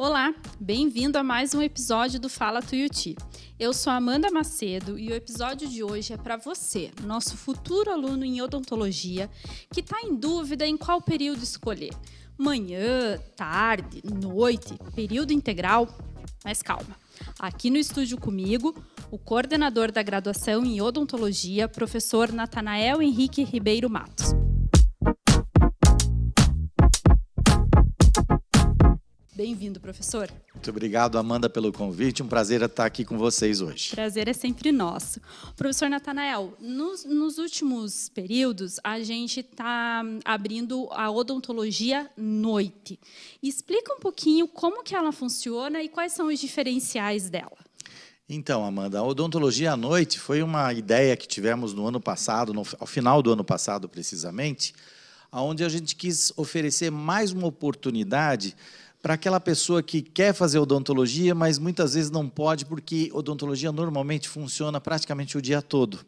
Olá, bem-vindo a mais um episódio do Fala Tuiuti. Eu sou Amanda Macedo e o episódio de hoje é para você, nosso futuro aluno em odontologia, que está em dúvida em qual período escolher: manhã, tarde, noite, período integral. Mas calma, aqui no estúdio comigo, o coordenador da graduação em odontologia, professor Natanael Henrique Ribeiro Matos. Bem-vindo, professor. Muito obrigado, Amanda, pelo convite. Um prazer estar aqui com vocês hoje. Prazer é sempre nosso. Professor Natanael, nos, nos últimos períodos, a gente está abrindo a odontologia noite. Explica um pouquinho como que ela funciona e quais são os diferenciais dela. Então, Amanda, a odontologia à noite foi uma ideia que tivemos no ano passado, no, ao final do ano passado, precisamente, onde a gente quis oferecer mais uma oportunidade para aquela pessoa que quer fazer odontologia, mas muitas vezes não pode, porque odontologia normalmente funciona praticamente o dia todo.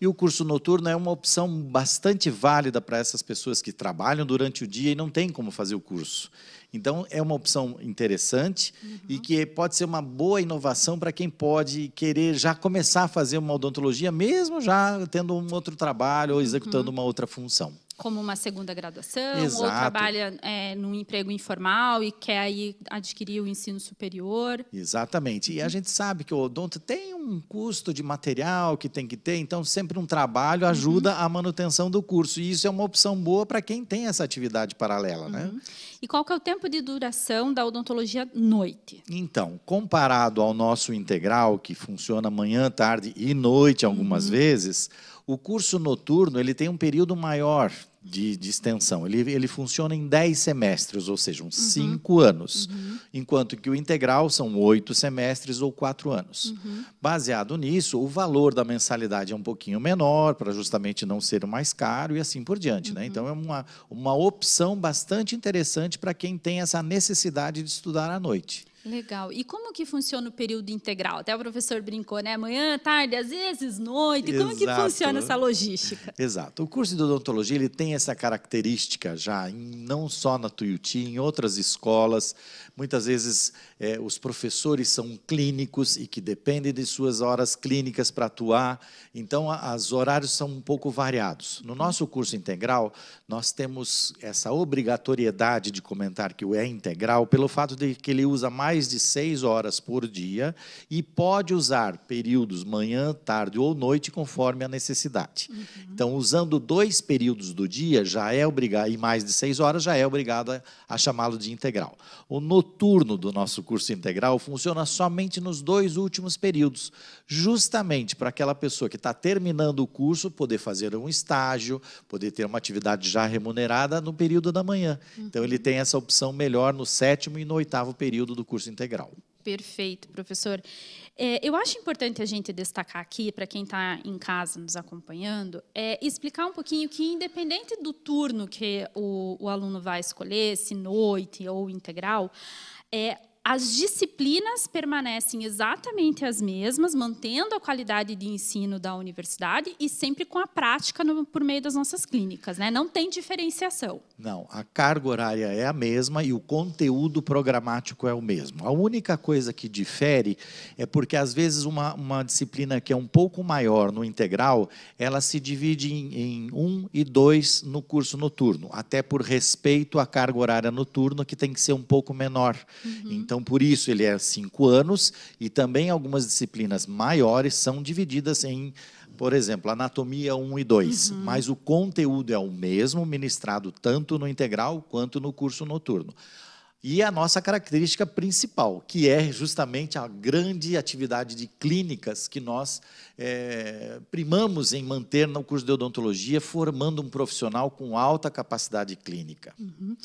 E o curso noturno é uma opção bastante válida para essas pessoas que trabalham durante o dia e não tem como fazer o curso. Então, é uma opção interessante uhum. e que pode ser uma boa inovação para quem pode querer já começar a fazer uma odontologia, mesmo já tendo um outro trabalho ou executando uhum. uma outra função como uma segunda graduação, Exato. ou trabalha é, num emprego informal e quer aí adquirir o ensino superior. Exatamente. E a uhum. gente sabe que o odonto tem um custo de material que tem que ter, então sempre um trabalho uhum. ajuda uhum. a manutenção do curso. E isso é uma opção boa para quem tem essa atividade paralela, né? uhum. né? E qual que é o tempo de duração da odontologia noite? Então, comparado ao nosso integral, que funciona manhã, tarde e noite algumas uhum. vezes, o curso noturno ele tem um período maior de, de extensão. Ele, ele funciona em 10 semestres, ou seja, uns 5 uhum. anos. Uhum. Enquanto que o integral são 8 semestres ou 4 anos. Uhum. Baseado nisso, o valor da mensalidade é um pouquinho menor, para justamente não ser o mais caro e assim por diante. Né? Uhum. Então, é uma, uma opção bastante interessante para quem tem essa necessidade de estudar à noite. Legal. E como que funciona o período integral? Até o professor brincou, né? Manhã, tarde, às vezes noite. Exato. Como que funciona essa logística? Exato. O curso de odontologia ele tem essa característica já, não só na Tuiuti, em outras escolas. Muitas vezes é, os professores são clínicos e que dependem de suas horas clínicas para atuar. Então, os horários são um pouco variados. No nosso curso integral, nós temos essa obrigatoriedade de comentar que o é integral pelo fato de que ele usa mais mais de seis horas por dia e pode usar períodos manhã, tarde ou noite, conforme a necessidade. Uhum. Então, usando dois períodos do dia, já é obrigado, e mais de seis horas, já é obrigado a, a chamá-lo de integral. O noturno do nosso curso integral funciona somente nos dois últimos períodos, justamente para aquela pessoa que está terminando o curso poder fazer um estágio, poder ter uma atividade já remunerada no período da manhã. Então, ele uhum. tem essa opção melhor no sétimo e no oitavo período do curso curso integral. Perfeito, professor. É, eu acho importante a gente destacar aqui, para quem está em casa nos acompanhando, é, explicar um pouquinho que, independente do turno que o, o aluno vai escolher, se noite ou integral, é, as disciplinas permanecem exatamente as mesmas, mantendo a qualidade de ensino da universidade e sempre com a prática no, por meio das nossas clínicas, né? Não tem diferenciação. Não, a carga horária é a mesma e o conteúdo programático é o mesmo. A única coisa que difere é porque às vezes uma, uma disciplina que é um pouco maior no integral, ela se divide em, em um e dois no curso noturno, até por respeito à carga horária noturna que tem que ser um pouco menor. Uhum. Então então, por isso, ele é cinco anos e também algumas disciplinas maiores são divididas em, por exemplo, anatomia 1 e 2. Uhum. Mas o conteúdo é o mesmo, ministrado tanto no integral quanto no curso noturno e a nossa característica principal, que é justamente a grande atividade de clínicas que nós é, primamos em manter no curso de odontologia, formando um profissional com alta capacidade clínica. Uhum.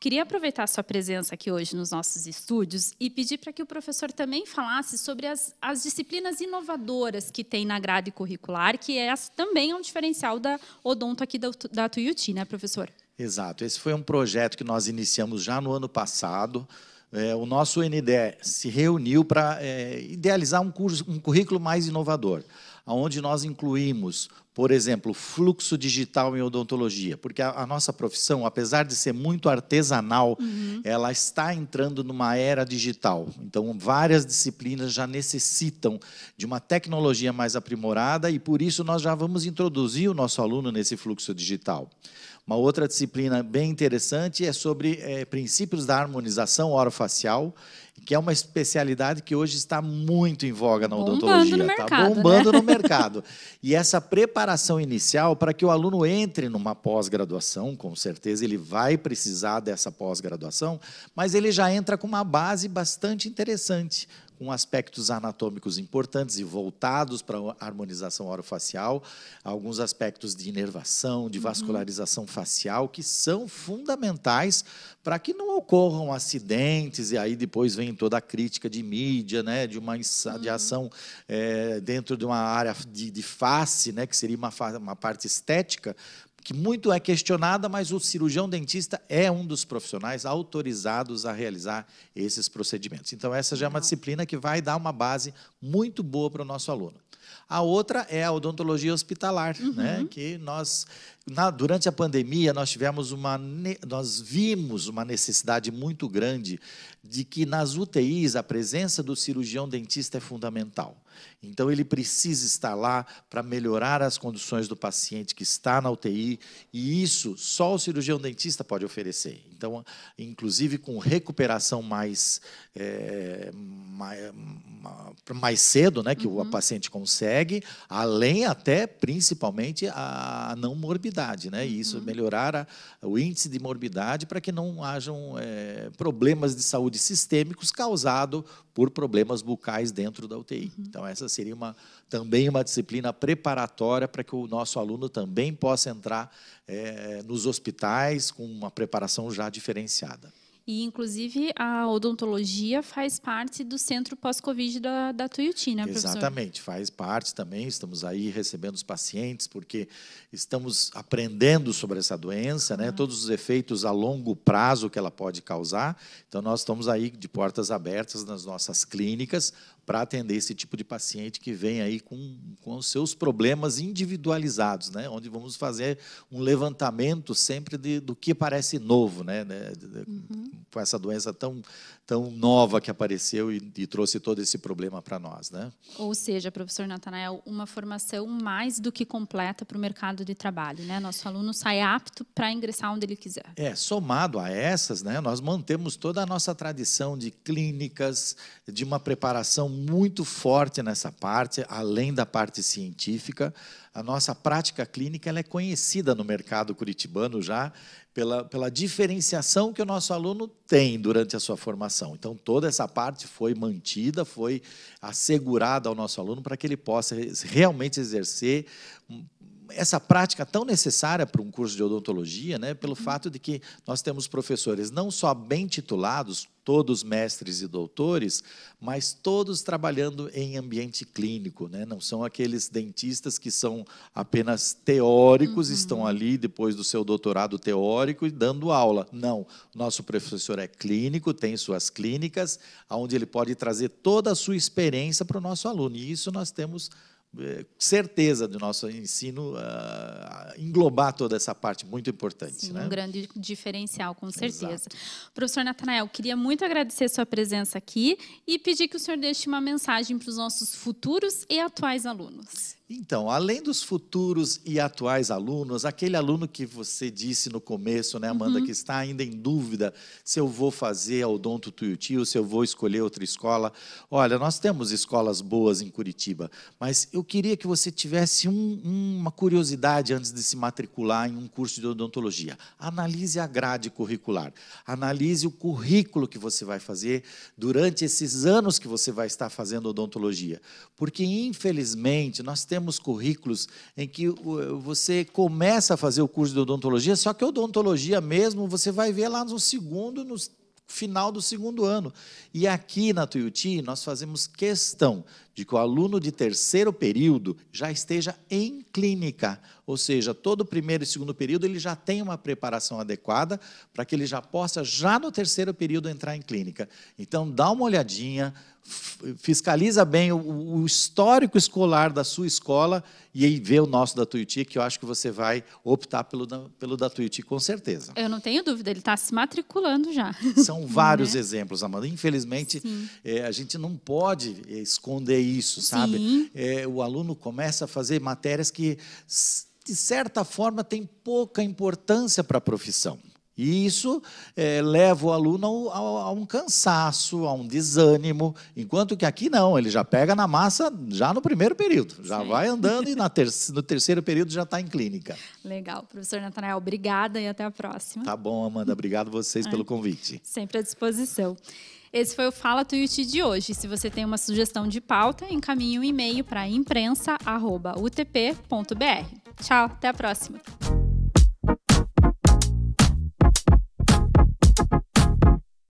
Queria aproveitar a sua presença aqui hoje nos nossos estúdios e pedir para que o professor também falasse sobre as, as disciplinas inovadoras que tem na grade curricular, que é, também é um diferencial da Odonto aqui da, da Tuiuti, né, professor? Exato. Esse foi um projeto que nós iniciamos já no ano passado. É, o nosso NDE se reuniu para é, idealizar um, curso, um currículo mais inovador, onde nós incluímos, por exemplo, fluxo digital em odontologia, porque a, a nossa profissão, apesar de ser muito artesanal, uhum. ela está entrando numa era digital. Então, várias disciplinas já necessitam de uma tecnologia mais aprimorada e, por isso, nós já vamos introduzir o nosso aluno nesse fluxo digital. Uma outra disciplina bem interessante é sobre é, princípios da harmonização orofacial que é uma especialidade que hoje está muito em voga na bombando odontologia, está né? bombando né? no mercado. E essa preparação inicial para que o aluno entre numa pós-graduação, com certeza ele vai precisar dessa pós-graduação, mas ele já entra com uma base bastante interessante, com aspectos anatômicos importantes e voltados para a harmonização orofacial, alguns aspectos de inervação, de uhum. vascularização uhum. facial, que são fundamentais para que não ocorram acidentes e aí depois vem vem toda a crítica de mídia, né, de uma de uhum. ação é, dentro de uma área de, de face, né, que seria uma, uma parte estética, que muito é questionada, mas o cirurgião dentista é um dos profissionais autorizados a realizar esses procedimentos. Então, essa já é uma disciplina que vai dar uma base muito boa para o nosso aluno. A outra é a odontologia hospitalar, uhum. né? que nós, na, durante a pandemia, nós tivemos uma, nós vimos uma necessidade muito grande de que nas UTIs a presença do cirurgião dentista é fundamental. Então, ele precisa estar lá para melhorar as condições do paciente que está na UTI, e isso só o cirurgião dentista pode oferecer então, inclusive com recuperação mais, é, mais, mais, cedo, né, que uhum. o paciente consegue, além até, principalmente, a não morbidade, né, e isso uhum. melhorar a, o índice de morbidade para que não hajam é, problemas de saúde sistêmicos causados por problemas bucais dentro da UTI. Uhum. Então, essa seria uma, também uma disciplina preparatória para que o nosso aluno também possa entrar é, nos hospitais com uma preparação já diferenciada. E, inclusive, a odontologia faz parte do centro pós-Covid da, da Tuiuti, né, professor? Exatamente, faz parte também. Estamos aí recebendo os pacientes, porque estamos aprendendo sobre essa doença, né, ah. todos os efeitos a longo prazo que ela pode causar. Então, nós estamos aí de portas abertas nas nossas clínicas, para atender esse tipo de paciente que vem aí com, com os seus problemas individualizados, né? onde vamos fazer um levantamento sempre de, do que parece novo, né? Uhum. com essa doença tão, tão nova que apareceu e, e trouxe todo esse problema para nós. Né? Ou seja, professor Natanael, uma formação mais do que completa para o mercado de trabalho. Né? Nosso aluno sai apto para ingressar onde ele quiser. É, somado a essas, né, nós mantemos toda a nossa tradição de clínicas, de uma preparação muito forte nessa parte, além da parte científica. A nossa prática clínica ela é conhecida no mercado curitibano já pela, pela diferenciação que o nosso aluno tem durante a sua formação. Então, toda essa parte foi mantida, foi assegurada ao nosso aluno para que ele possa realmente exercer essa prática tão necessária para um curso de odontologia, né, pelo uhum. fato de que nós temos professores não só bem titulados, todos mestres e doutores, mas todos trabalhando em ambiente clínico, né? Não são aqueles dentistas que são apenas teóricos, uhum. estão ali depois do seu doutorado teórico e dando aula. Não, nosso professor é clínico, tem suas clínicas, onde ele pode trazer toda a sua experiência para o nosso aluno. E isso nós temos é, certeza do nosso ensino uh, englobar toda essa parte muito importante. Sim, né? Um grande diferencial, com certeza. Exato. Professor Natanael, queria muito agradecer sua presença aqui e pedir que o senhor deixe uma mensagem para os nossos futuros e atuais alunos. Então, além dos futuros e atuais alunos, aquele aluno que você disse no começo, né, Amanda, uhum. que está ainda em dúvida se eu vou fazer a Odonto Tuiuti ou se eu vou escolher outra escola. Olha, nós temos escolas boas em Curitiba, mas eu queria que você tivesse um, uma curiosidade antes de se matricular em um curso de odontologia. Analise a grade curricular, analise o currículo que você vai fazer durante esses anos que você vai estar fazendo odontologia, porque infelizmente nós temos temos currículos em que você começa a fazer o curso de odontologia, só que odontologia mesmo você vai ver lá no segundo, no final do segundo ano. E aqui na Tuiuti, nós fazemos questão de que o aluno de terceiro período já esteja em clínica, ou seja, todo primeiro e segundo período ele já tem uma preparação adequada para que ele já possa, já no terceiro período, entrar em clínica. Então, dá uma olhadinha, fiscaliza bem o, o histórico escolar da sua escola e aí vê o nosso da Tuiuti, que eu acho que você vai optar pelo da, pelo da Tuiuti com certeza. Eu não tenho dúvida, ele está se matriculando já. São vários né? exemplos, Amanda. Infelizmente, é, a gente não pode eh, esconder isso, sabe? É, o aluno começa a fazer matérias que, de certa forma, têm pouca importância para a profissão. E isso é, leva o aluno a, a, a, um cansaço, a um desânimo, enquanto que aqui não, ele já pega na massa já no primeiro período, já Sim. vai andando e ter, no terceiro período já está em clínica. Legal. Professor Natanael, obrigada e até a próxima. Tá bom, Amanda, obrigado vocês pelo convite. Sempre à disposição. Esse foi o Fala Tweet de hoje. Se você tem uma sugestão de pauta, encaminhe um e-mail para imprensa.utp.br. Tchau, até a próxima!